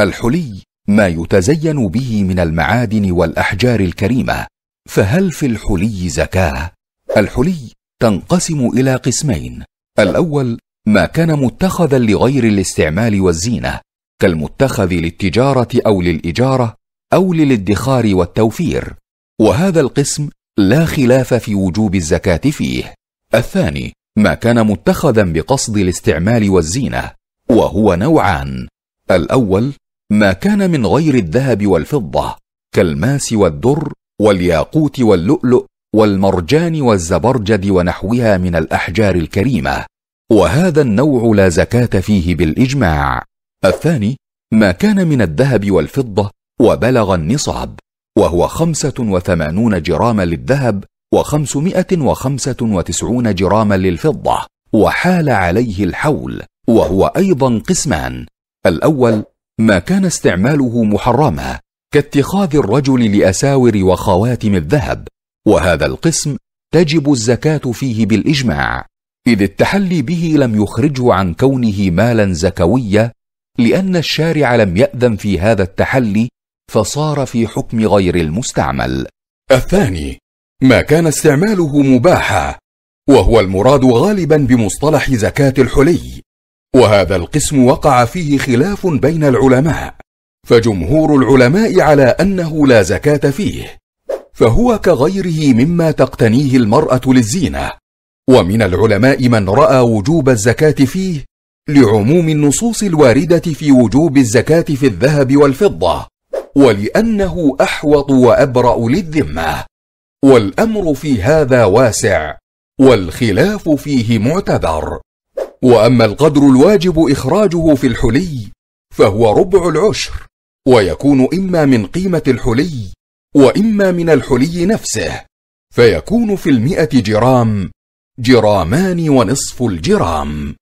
الحلي ما يتزين به من المعادن والاحجار الكريمه فهل في الحلي زكاه الحلي تنقسم الى قسمين الاول ما كان متخذا لغير الاستعمال والزينه كالمتخذ للتجاره او للاجاره او للادخار والتوفير وهذا القسم لا خلاف في وجوب الزكاه فيه الثاني ما كان متخذا بقصد الاستعمال والزينه وهو نوعان الاول ما كان من غير الذهب والفضه كالماس والدر والياقوت واللؤلؤ والمرجان والزبرجد ونحوها من الاحجار الكريمه وهذا النوع لا زكاه فيه بالاجماع الثاني ما كان من الذهب والفضه وبلغ النصاب وهو خمسه وثمانون جراما للذهب وخمسمائه وخمسه وتسعون جراما للفضه وحال عليه الحول وهو ايضا قسمان الاول ما كان استعماله محرما كاتخاذ الرجل لاساور وخواتم الذهب وهذا القسم تجب الزكاه فيه بالاجماع اذ التحلي به لم يخرجه عن كونه مالا زكويا لان الشارع لم ياذن في هذا التحلي فصار في حكم غير المستعمل الثاني ما كان استعماله مباحا وهو المراد غالبا بمصطلح زكاه الحلي وهذا القسم وقع فيه خلاف بين العلماء فجمهور العلماء على أنه لا زكاة فيه فهو كغيره مما تقتنيه المرأة للزينة ومن العلماء من رأى وجوب الزكاة فيه لعموم النصوص الواردة في وجوب الزكاة في الذهب والفضة ولأنه أحوط وأبرأ للذمة والأمر في هذا واسع والخلاف فيه معتبر وأما القدر الواجب إخراجه في الحلي فهو ربع العشر ويكون إما من قيمة الحلي وإما من الحلي نفسه فيكون في المئة جرام جرامان ونصف الجرام